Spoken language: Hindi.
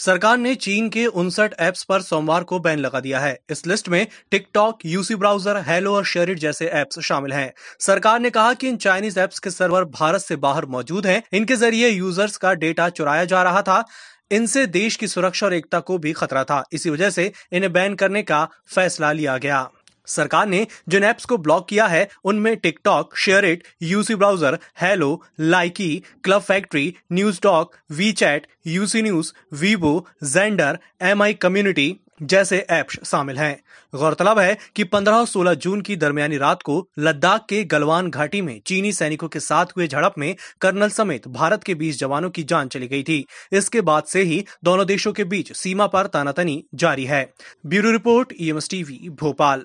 सरकार ने चीन के उनसठ ऐप्स पर सोमवार को बैन लगा दिया है इस लिस्ट में टिकटॉक यूसी ब्राउजर हेलो और शेरिट जैसे ऐप्स शामिल हैं सरकार ने कहा कि इन चाइनीज ऐप्स के सर्वर भारत से बाहर मौजूद हैं इनके जरिए यूजर्स का डेटा चुराया जा रहा था इनसे देश की सुरक्षा और एकता को भी खतरा था इसी वजह से इन्हें बैन करने का फैसला लिया गया सरकार ने जिन ऐप्स को ब्लॉक किया है उनमें TikTok SHAREit UC browser Helo Likee Club Factory News Talk WeChat UC News Vivo Xender M I community जैसे ऐप्स शामिल हैं गौरतलब है कि 15 और 16 जून की दरमियानी रात को लद्दाख के गलवान घाटी में चीनी सैनिकों के साथ हुए झड़प में कर्नल समेत भारत के 20 जवानों की जान चली गई थी इसके बाद से ही दोनों देशों के बीच सीमा पर तानातनी जारी है bureau report EMS e TV Bhopal